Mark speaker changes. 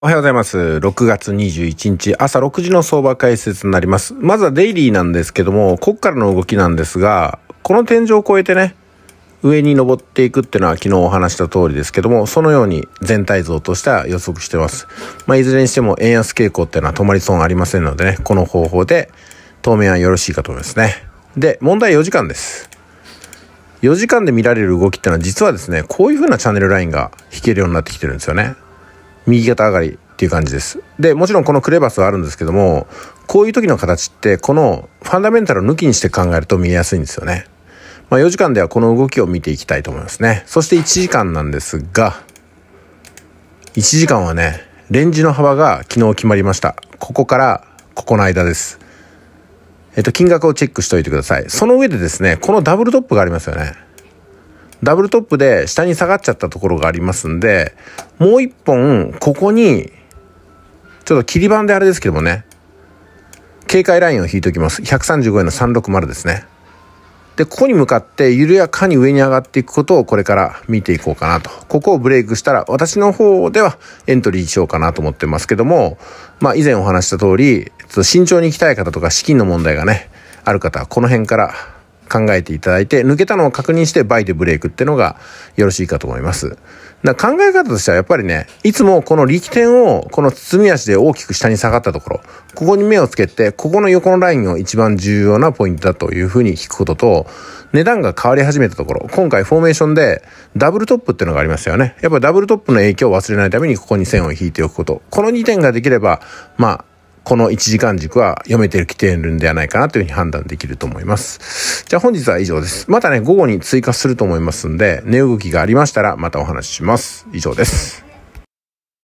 Speaker 1: おはようございます。6月21日朝6時の相場解説になります。まずはデイリーなんですけども、こっからの動きなんですが、この天井を越えてね、上に登っていくっていうのは昨日お話した通りですけども、そのように全体像としては予測してます。まあ、いずれにしても円安傾向っていうのは止まり損ありませんのでね、この方法で当面はよろしいかと思いますね。で、問題4時間です。4時間で見られる動きっていうのは実はですね、こういう風なチャンネルラインが引けるようになってきてるんですよね。右肩上がりっていう感じです。で、もちろんこのクレバスはあるんですけども、こういう時の形ってこのファンダメンタルを抜きにして考えると見えやすいんですよね。まあ、4時間ではこの動きを見ていきたいと思いますね。そして1時間なんですが、1時間はね、レンジの幅が昨日決まりました。ここからここの間です。えっと、金額をチェックしておいてください。その上でですね、このダブルトップがありますよね。ダブルトップで下に下がっちゃったところがありますんで、もう一本、ここに、ちょっと切り板であれですけどもね、警戒ラインを引いておきます。135円の360ですね。で、ここに向かって緩やかに上に上がっていくことをこれから見ていこうかなと。ここをブレイクしたら私の方ではエントリーしようかなと思ってますけども、まあ以前お話した通り、ちょっと慎重に行きたい方とか資金の問題がね、ある方はこの辺から考えていただいて、抜けたのを確認してバイでブレイクってのがよろしいかと思います。だ考え方としてはやっぱりね、いつもこの力点をこの包み足で大きく下に下がったところ、ここに目をつけて、ここの横のラインを一番重要なポイントだというふうに聞くことと、値段が変わり始めたところ、今回フォーメーションでダブルトップっていうのがありますよね。やっぱダブルトップの影響を忘れないためにここに線を引いておくこと。この2点ができれば、まあ、この1時間軸は読めてきているんではないかなというふうに判断できると思います。じゃあ本日は以上です。またね、午後に追加すると思いますんで、値動きがありましたらまたお話しします。以上です。